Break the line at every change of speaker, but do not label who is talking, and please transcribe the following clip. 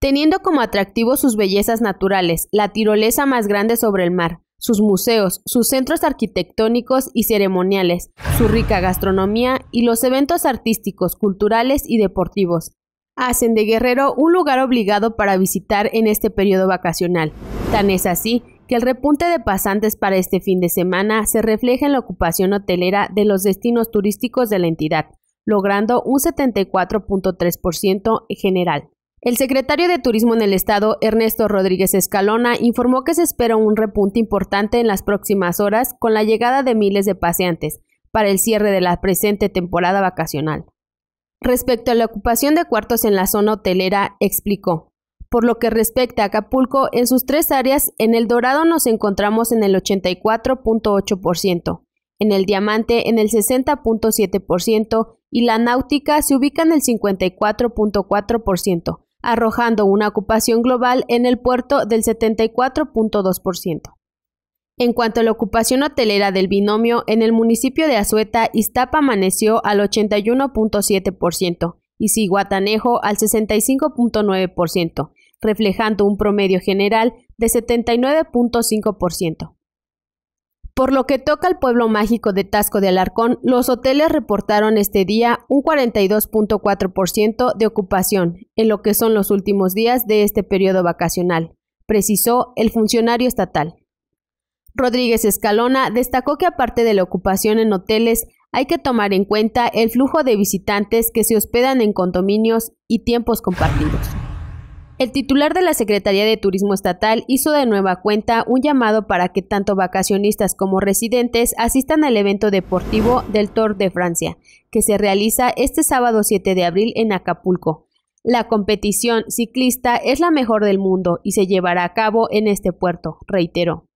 Teniendo como atractivo sus bellezas naturales, la tirolesa más grande sobre el mar, sus museos, sus centros arquitectónicos y ceremoniales, su rica gastronomía y los eventos artísticos, culturales y deportivos, hacen de Guerrero un lugar obligado para visitar en este periodo vacacional. Tan es así que el repunte de pasantes para este fin de semana se refleja en la ocupación hotelera de los destinos turísticos de la entidad, logrando un 74.3% general. El secretario de Turismo en el Estado, Ernesto Rodríguez Escalona, informó que se espera un repunte importante en las próximas horas con la llegada de miles de paseantes para el cierre de la presente temporada vacacional. Respecto a la ocupación de cuartos en la zona hotelera, explicó. Por lo que respecta a Acapulco, en sus tres áreas, en el Dorado nos encontramos en el 84.8%, en el Diamante en el 60.7% y la Náutica se ubica en el 54.4%, arrojando una ocupación global en el puerto del 74.2%. En cuanto a la ocupación hotelera del binomio, en el municipio de Azueta, Iztapa amaneció al 81.7% y Ciguatanejo al 65.9%, reflejando un promedio general de 79.5%. Por lo que toca al pueblo mágico de Tasco de Alarcón, los hoteles reportaron este día un 42.4% de ocupación en lo que son los últimos días de este periodo vacacional, precisó el funcionario estatal. Rodríguez Escalona destacó que aparte de la ocupación en hoteles, hay que tomar en cuenta el flujo de visitantes que se hospedan en condominios y tiempos compartidos. El titular de la Secretaría de Turismo Estatal hizo de nueva cuenta un llamado para que tanto vacacionistas como residentes asistan al evento deportivo del Tour de Francia, que se realiza este sábado 7 de abril en Acapulco. La competición ciclista es la mejor del mundo y se llevará a cabo en este puerto, reitero.